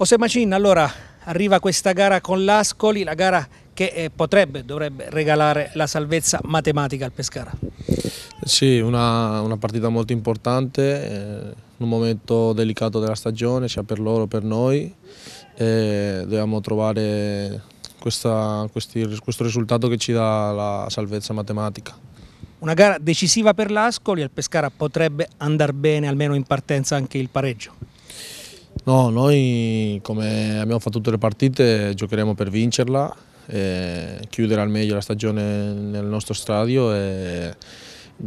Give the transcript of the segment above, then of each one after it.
José Macin, allora arriva questa gara con l'Ascoli, la gara che eh, potrebbe, dovrebbe regalare la salvezza matematica al Pescara. Sì, una, una partita molto importante, eh, un momento delicato della stagione, sia per loro che per noi. Eh, dobbiamo trovare questa, questi, questo risultato che ci dà la salvezza matematica. Una gara decisiva per l'Ascoli, al Pescara potrebbe andare bene almeno in partenza anche il pareggio. No, noi come abbiamo fatto tutte le partite giocheremo per vincerla, chiudere al meglio la stagione nel nostro stadio e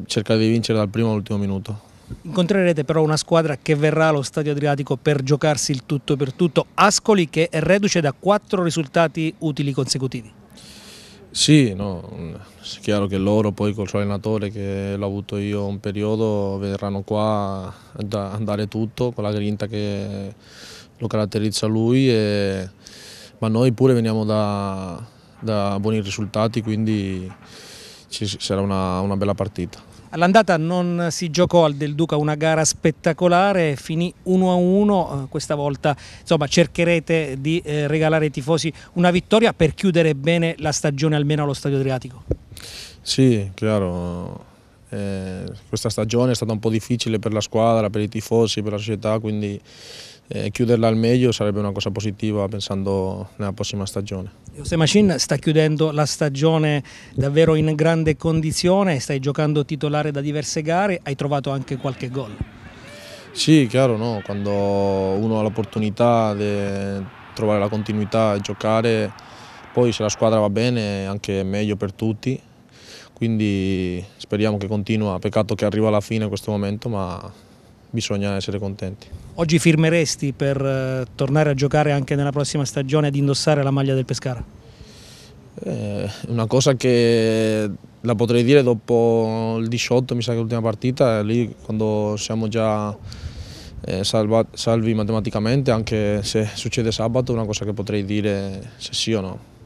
cercare di vincere dal primo all'ultimo minuto. Incontrerete però una squadra che verrà allo Stadio Adriatico per giocarsi il tutto per tutto, Ascoli che è reduce da quattro risultati utili consecutivi. Sì, no, mm, è chiaro che loro poi col suo allenatore che l'ho avuto io un periodo verranno qua ad andare tutto con la grinta che lo caratterizza lui, e... ma noi pure veniamo da, da buoni risultati quindi ci sarà una, una bella partita. All'andata non si giocò al Del Duca una gara spettacolare, finì 1-1, eh, questa volta insomma, cercherete di eh, regalare ai tifosi una vittoria per chiudere bene la stagione almeno allo Stadio Adriatico. Sì, chiaro, eh, questa stagione è stata un po' difficile per la squadra, per i tifosi, per la società, quindi eh, chiuderla al meglio sarebbe una cosa positiva pensando nella prossima stagione. Jose Machin sta chiudendo la stagione davvero in grande condizione, stai giocando titolare da diverse gare, hai trovato anche qualche gol. Sì, chiaro, no? quando uno ha l'opportunità di trovare la continuità e giocare, poi se la squadra va bene è anche meglio per tutti, quindi speriamo che continua, peccato che arriva alla fine in questo momento, ma bisogna essere contenti. Oggi firmeresti per eh, tornare a giocare anche nella prossima stagione ed indossare la maglia del Pescara? Eh, una cosa che la potrei dire dopo il 18, mi sa che l'ultima partita, lì quando siamo già eh, salva, salvi matematicamente, anche se succede sabato, una cosa che potrei dire se sì o no.